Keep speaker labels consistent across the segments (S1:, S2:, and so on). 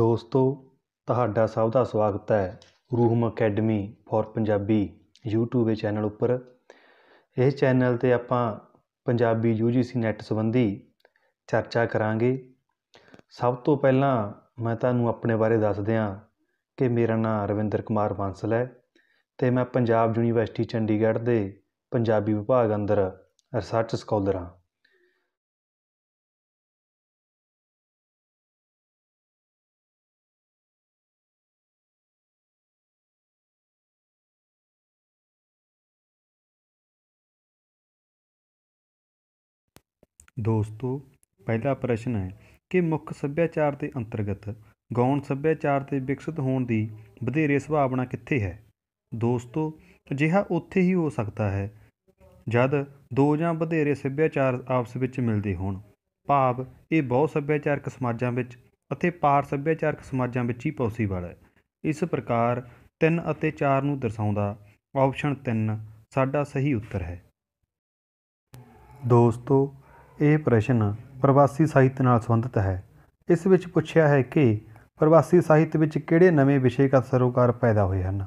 S1: ਦੋਸਤੋ ਤੁਹਾਡਾ ਸਭ ਦਾ ਸਵਾਗਤ ਹੈ Ruham academy for Punjabi YouTube ਦੇ ਚੈਨਲ ਉੱਪਰ ਇਹ ਚੈਨਲ ਤੇ ਆਪਾਂ ਪੰਜਾਬੀ UGC ਨੈਟ ਸੰਬੰਧੀ ਚਰਚਾ ਕਰਾਂਗੇ ਸਭ ਤੋਂ ਪਹਿਲਾਂ ਮੈਂ ਤੁਹਾਨੂੰ ਆਪਣੇ ਬਾਰੇ ਦੱਸ ਦਿਆਂ ਕਿ ਮੇਰਾ ਨਾਮ ਰਵਿੰਦਰ ਕੁਮਾਰ ਬਾਂਸਲ ਹੈ ਤੇ ਮੈਂ ਪੰਜਾਬ ਯੂਨੀਵਰਸਿਟੀ ਚੰਡੀਗੜ੍ਹ ਦੇ ਪੰਜਾਬੀ ਵਿਭਾਗ ਅੰਦਰ ਰਿਸਰਚ ਸਕਾਲਰ ਹਾਂ ਦੋਸਤੋ ਪਹਿਲਾ ਪ੍ਰਸ਼ਨ ਹੈ ਕਿ ਮੁੱਖ ਸੱਭਿਆਚਾਰ ਦੇ ਅੰਤਰਗਤ ਗੌਣ ਸੱਭਿਆਚਾਰ ਤੇ ਵਿਕਸਿਤ ਹੋਣ ਦੀ ਵਧੇਰੇ ਸੰਭਾਵਨਾ ਕਿੱਥੇ ਹੈ ਦੋਸਤੋ ਅਜਿਹਾ ਉੱਥੇ ਹੀ ਹੋ ਸਕਦਾ ਹੈ ਜਦ ਦੋ ਜਾਂ ਵਧੇਰੇ ਸੱਭਿਆਚਾਰ ਆਪਸ ਵਿੱਚ ਮਿਲਦੇ ਹੋਣ ਭਾਵ ਇਹ ਬਹੁ ਸੱਭਿਆਚਾਰਕ ਸਮਾਜਾਂ ਵਿੱਚ ਅਤੇ ਪਾਰ ਸੱਭਿਆਚਾਰਕ ਸਮਾਜਾਂ ਵਿੱਚ ਹੀ ਪੋਸੀਬਲ ਹੈ ਇਸ ਪ੍ਰਕਾਰ 3 ਅਤੇ 4 ਨੂੰ ਦਰਸਾਉਂਦਾ ਆਪਸ਼ਨ 3 ਸਾਡਾ ਸਹੀ ਉੱਤਰ ਹੈ ਦੋਸਤੋ ਇਹ ਪ੍ਰਸ਼ਨ ਪ੍ਰਵਾਸੀ ਸਾਹਿਤ ਨਾਲ ਸੰਬੰਧਿਤ ਹੈ ਇਸ ਵਿੱਚ ਪੁੱਛਿਆ ਹੈ ਕਿ ਪ੍ਰਵਾਸੀ ਸਾਹਿਤ ਵਿੱਚ ਕਿਹੜੇ ਨਵੇਂ ਵਿਸ਼ੇ ਕਾ ਸਰੋਕਾਰ ਪੈਦਾ ਹੋਏ ਹਨ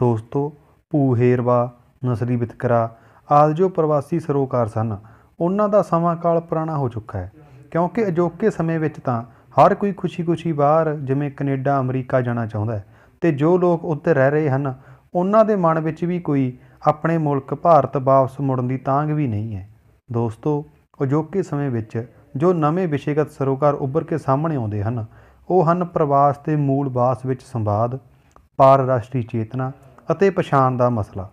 S1: ਦੋਸਤੋ ਪੂਹੇਰਵਾ ਹੇਰਵਾ ਨਸਲੀ ਵਿਤਕਰਾ ਆਦਿ ਜੋ ਪ੍ਰਵਾਸੀ ਸਰੋਕਾਰ ਸਨ ਉਹਨਾਂ ਦਾ ਸਮਾਂ ਕਾਲ ਪੁਰਾਣਾ ਹੋ ਚੁੱਕਾ ਹੈ ਕਿਉਂਕਿ ਅਜੋਕੇ ਸਮੇਂ ਵਿੱਚ ਤਾਂ ਹਰ ਕੋਈ ਖੁਸ਼ੀ-ਖੁਸ਼ੀ ਬਾਹਰ ਜਿਵੇਂ ਕੈਨੇਡਾ ਅਮਰੀਕਾ ਜਾਣਾ ਚਾਹੁੰਦਾ ਹੈ ਤੇ ਜੋ ਲੋਕ ਉੱਥੇ ਰਹਿ ਰਹੇ ਹਨ ਉਹਨਾਂ ਦੇ ਮਨ ਵਿੱਚ ਵੀ ਕੋਈ ਆਪਣੇ ਮੁਲਕ ਭਾਰਤ ਵਾਪਸ ਮੁੜਨ ਦੀ ਤਾਂਘ ਵੀ ਨਹੀਂ ਹੈ ਦੋਸਤੋ ਅਜੋਕੇ ਸਮੇਂ ਵਿੱਚ ਜੋ ਨਵੇਂ ਵਿਸ਼ੇਗਤ ਸਰੋਕਾਰ ਉੱਭਰ ਕੇ ਸਾਹਮਣੇ ਆਉਂਦੇ ਹਨ ਉਹ ਹਨ ਪ੍ਰਵਾਸ ਤੇ ਮੂਲ ਬਾਸ ਵਿੱਚ ਸੰਵਾਦ ਪਾਰਰਾਸ਼ਟਰੀ ਚੇਤਨਾ ਅਤੇ ਪਛਾਣ ਦਾ ਮਸਲਾ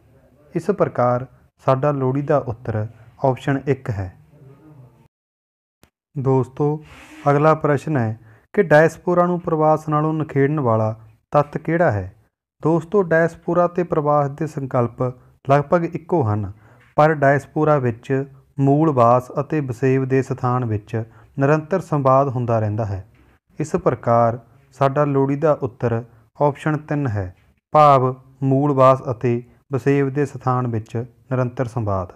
S1: ਇਸ ਪ੍ਰਕਾਰ ਸਾਡਾ ਲੋੜੀਦਾ ਉੱਤਰ ਆਪਸ਼ਨ 1 ਹੈ ਦੋਸਤੋ ਅਗਲਾ ਪ੍ਰਸ਼ਨ ਹੈ ਕਿ ਡਾਇਸਪੋਰਾ ਨੂੰ ਪ੍ਰਵਾਸ ਨਾਲੋਂ ਨਖੇੜਨ ਵਾਲਾ ਤੱਤ ਕਿਹੜਾ ਹੈ ਦੋਸਤੋ ਡਾਇਸਪੋਰਾ ਤੇ ਪ੍ਰਵਾਸ ਦੇ ਸੰਕਲਪ ਲਗਭਗ ਇੱਕੋ ਹਨ ਪਰ ਡਾਇਸਪੋਰਾ ਵਿੱਚ ਮੂਲ ਵਾਸ ਅਤੇ ਵਸੇਵ ਦੇ ਸਥਾਨ ਵਿੱਚ ਨਿਰੰਤਰ ਸੰਵਾਦ ਹੁੰਦਾ ਰਹਿੰਦਾ ਹੈ ਇਸ ਪ੍ਰਕਾਰ ਸਾਡਾ ਲੋੜੀਦਾ ਉੱਤਰ ਆਪਸ਼ਨ 3 ਹੈ ਭਾਵ ਮੂਲ ਵਾਸ ਅਤੇ ਵਸੇਵ ਦੇ ਸਥਾਨ ਵਿੱਚ ਨਿਰੰਤਰ ਸੰਵਾਦ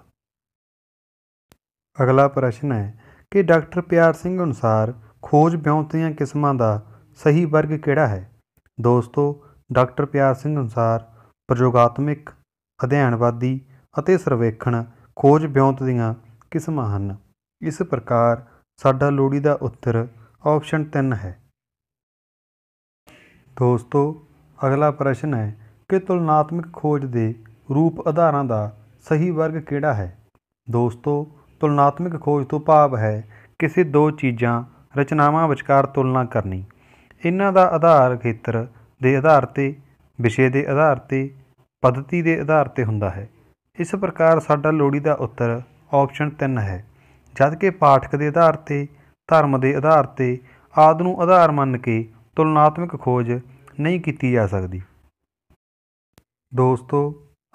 S1: ਅਗਲਾ ਪ੍ਰਸ਼ਨ ਹੈ ਕਿ ਡਾਕਟਰ ਪਿਆਰ ਸਿੰਘ ਅਨੁਸਾਰ ਖੋਜ ਵਿਉਂਤੀਆਂ ਕਿਸਮਾਂ ਦਾ ਸਹੀ ਵਰਗ ਕਿਹੜਾ ਹੈ ਦੋਸਤੋ ਡਾਕਟਰ ਪਿਆਰ ਸਿੰਘ ਅਨੁਸਾਰ ਪ੍ਰਯੋਗਾਤਮਿਕ ਅਧਿਐਨਵਾਦੀ ਅਤੇ ਸਰਵੇਖਣ ਖੋਜ ਵਿਉਂਤ ਦੀਆਂ ਕਿਸਮਾਂ ਹਨ ਇਸ ਪ੍ਰਕਾਰ ਸਾਡਾ ਲੋੜੀ ਦਾ ਉੱਤਰ ਆਪਸ਼ਨ 3 ਹੈ ਦੋਸਤੋ ਅਗਲਾ ਪ੍ਰਸ਼ਨ ਹੈ ਕਿ ਤੁਲਨਾਤਮਕ ਖੋਜ ਦੇ ਰੂਪ ਆਧਾਰਾਂ ਦਾ ਸਹੀ ਵਰਗ ਕਿਹੜਾ ਹੈ ਦੋਸਤੋ ਤੁਲਨਾਤਮਕ ਖੋਜ ਤੋਂ ਭਾਵ ਹੈ ਕਿਸੇ ਦੋ ਚੀਜ਼ਾਂ ਰਚਨਾਵਾਂ ਵਿਚਕਾਰ ਤੁਲਨਾ ਕਰਨੀ ਇਹਨਾਂ ਦਾ ਆਧਾਰ ਖੇਤਰ ਦੇ ਆਧਾਰ ਤੇ ਵਿਸ਼ੇ ਦੇ ਆਧਾਰ ਤੇ ਪद्धਤੀ ਦੇ ਆਧਾਰ ਤੇ ਹੁੰਦਾ ਹੈ ਇਸ ਪ੍ਰਕਾਰ ਸਾਡਾ ਲੋੜੀ ਦਾ ਉੱਤਰ ਆਪਸ਼ਨ 3 ਹੈ ਜਦਕਿ ਪਾਠਕ ਦੇ ਆਧਾਰ ਤੇ ਧਰਮ ਦੇ ਆਧਾਰ ਤੇ ਆਦ ਨੂੰ ਆਧਾਰ ਮੰਨ ਕੇ ਤੁਲਨਾਤਮਕ ਖੋਜ ਨਹੀਂ ਕੀਤੀ ਜਾ ਸਕਦੀ ਦੋਸਤੋ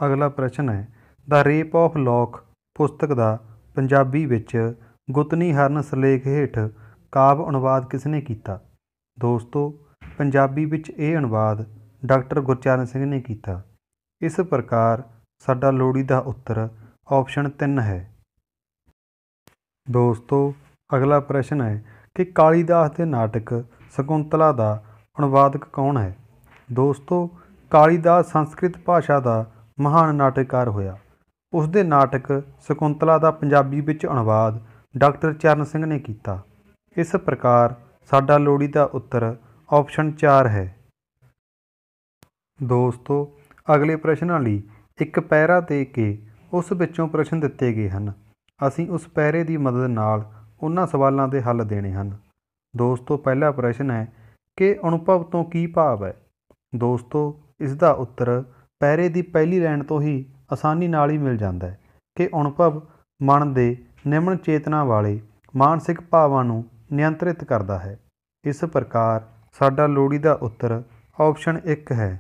S1: ਅਗਲਾ ਪ੍ਰਸ਼ਨ ਹੈ ਦਾ ਰੇਪ ਆਫ ਲੋਕ ਪੁਸਤਕ ਦਾ ਪੰਜਾਬੀ ਵਿੱਚ ਗੁਤਨੀ ਹਰਨ ਸਲੇਖ ਹੇਠ ਕਾਵ ਅਨੁਵਾਦ ਕਿਸ ਨੇ ਕੀਤਾ ਦੋਸਤੋ ਪੰਜਾਬੀ ਵਿੱਚ ਇਹ ਅਨੁਵਾਦ ਡਾਕਟਰ ਗੁਰਚਰਨ ਸਿੰਘ ਨੇ ਕੀਤਾ ਇਸ ਪ੍ਰਕਾਰ ਸਾਡਾ ਲੋੜੀ ਦਾ ਉੱਤਰ ਆਪਸ਼ਨ 3 ਹੈ ਦੋਸਤੋ ਅਗਲਾ ਪ੍ਰਸ਼ਨ ਹੈ ਕਿ ਕਾਲੀਦਾਸ ਦੇ ਨਾਟਕ ਸ਼ਕੁੰਤਲਾ ਦਾ ਅਨੁਵਾਦਕ ਕੌਣ ਹੈ ਦੋਸਤੋ ਕਾਲੀਦਾਸ ਸੰਸਕ੍ਰਿਤ ਭਾਸ਼ਾ ਦਾ ਮਹਾਨ ਨਾਟਕਕਾਰ ਹੋਇਆ ਉਸ ਦੇ ਨਾਟਕ ਸ਼ਕੁੰਤਲਾ ਦਾ ਪੰਜਾਬੀ ਵਿੱਚ ਅਨੁਵਾਦ ਡਾਕਟਰ ਚਰਨ ਸਿੰਘ ਨੇ ਕੀਤਾ ਇਸ ਪ੍ਰਕਾਰ ਸਾਡਾ ਲੋੜੀ ਦਾ ਉੱਤਰ ਆਪਸ਼ਨ 4 ਹੈ ਦੋਸਤੋ ਅਗਲੇ ਪ੍ਰਸ਼ਨਾਂ ਲਈ ਇੱਕ ਪੈਰਾ ਦੇ ਕੇ ਉਸ ਵਿੱਚੋਂ ਪ੍ਰਸ਼ਨ ਦਿੱਤੇ ਗਏ ਹਨ ਅਸੀਂ ਉਸ ਪੈਰੇ ਦੀ ਮਦਦ ਨਾਲ ਉਹਨਾਂ ਸਵਾਲਾਂ ਦੇ ਹੱਲ ਦੇਣੇ ਹਨ ਦੋਸਤੋ ਪਹਿਲਾ ਪ੍ਰਸ਼ਨ ਹੈ ਕਿ ਅਨੁਭਵ ਤੋਂ ਕੀ ਭਾਵ ਹੈ ਦੋਸਤੋ ਇਸ ਦਾ ਉੱਤਰ ਪੈਰੇ ਦੀ ਪਹਿਲੀ ਲਾਈਨ ਤੋਂ ਹੀ ਆਸਾਨੀ ਨਾਲ ਹੀ ਮਿਲ ਜਾਂਦਾ ਹੈ ਕਿ ਅਨੁਭਵ ਮਨ ਦੇ ਨਿਮਨ ਚੇਤਨਾ ਵਾਲੇ ਮਾਨਸਿਕ ਭਾਵਾਂ ਨੂੰ ਨਿਯੰਤਰਿਤ ਕਰਦਾ ਹੈ ਇਸ ਪ੍ਰਕਾਰ ਸਾਡਾ ਲੋੜੀ ਦਾ ਉੱਤਰ ਆਪਸ਼ਨ 1 ਹੈ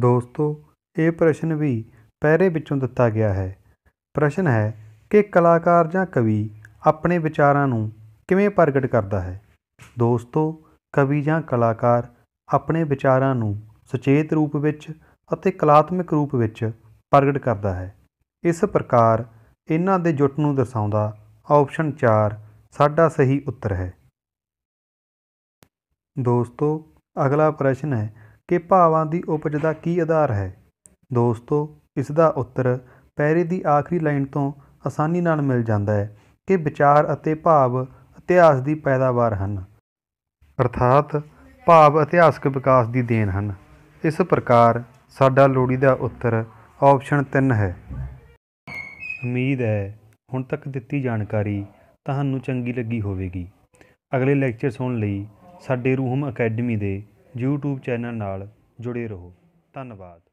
S1: ਦੋਸਤੋ ਇਹ ਪ੍ਰਸ਼ਨ ਵੀ ਪੈਰੇ ਵਿੱਚੋਂ ਦਿੱਤਾ ਗਿਆ ਹੈ ਪ੍ਰਸ਼ਨ ਹੈ ਕਿ ਕਲਾਕਾਰ ਜਾਂ ਕਵੀ ਆਪਣੇ ਵਿਚਾਰਾਂ ਨੂੰ ਕਿਵੇਂ ਪ੍ਰਗਟ ਕਰਦਾ ਹੈ ਦੋਸਤੋ ਕਵੀ ਜਾਂ ਕਲਾਕਾਰ ਆਪਣੇ ਵਿਚਾਰਾਂ ਨੂੰ ਸੁਚੇਤ ਰੂਪ ਵਿੱਚ ਅਤੇ ਕਲਾਤਮਕ ਰੂਪ ਵਿੱਚ ਪ੍ਰਗਟ ਕਰਦਾ ਹੈ ਇਸ ਪ੍ਰਕਾਰ ਇਹਨਾਂ ਦੇ ਜੁਟ ਨੂੰ ਦਰਸਾਉਂਦਾ ਆਪਸ਼ਨ 4 ਸਾਡਾ ਸਹੀ ਉੱਤਰ ਹੈ ਦੋਸਤੋ ਅਗਲਾ ਪ੍ਰਸ਼ਨ ਹੈ ਕਿ ਭਾਵਾਂ ਦੀ ਉਪਜ ਦਾ ਕੀ ਆਧਾਰ ਹੈ ਦੋਸਤੋ ਇਸ ਦਾ ਉੱਤਰ ਪੈਰੇ ਦੀ ਆਖਰੀ ਲਾਈਨ ਤੋਂ ਆਸਾਨੀ ਨਾਲ ਮਿਲ ਜਾਂਦਾ ਹੈ ਕਿ ਵਿਚਾਰ ਅਤੇ ਭਾਵ ਇਤਿਹਾਸ ਦੀ ਪੈਦਾਵਾਰ ਹਨ ਅਰਥਾਤ ਭਾਵ ਇਤਿਹਾਸਕ ਵਿਕਾਸ ਦੀ ਦੇਣ ਹਨ ਇਸ ਪ੍ਰਕਾਰ ਸਾਡਾ ਲੋੜੀ ਦਾ ਉੱਤਰ ਆਪਸ਼ਨ 3 ਹੈ ਉਮੀਦ ਹੈ ਹੁਣ ਤੱਕ ਦਿੱਤੀ ਜਾਣਕਾਰੀ ਤੁਹਾਨੂੰ ਚੰਗੀ ਲੱਗੀ ਹੋਵੇਗੀ ਅਗਲੇ ਲੈਕਚਰ ਸੁਣਨ ਲਈ ਸਾਡੇ ਰੂਹਮ ਅਕੈਡਮੀ ਦੇ YouTube ਚੈਨਲ ਨਾਲ ਜੁੜੇ ਰਹੋ ਧੰਨਵਾਦ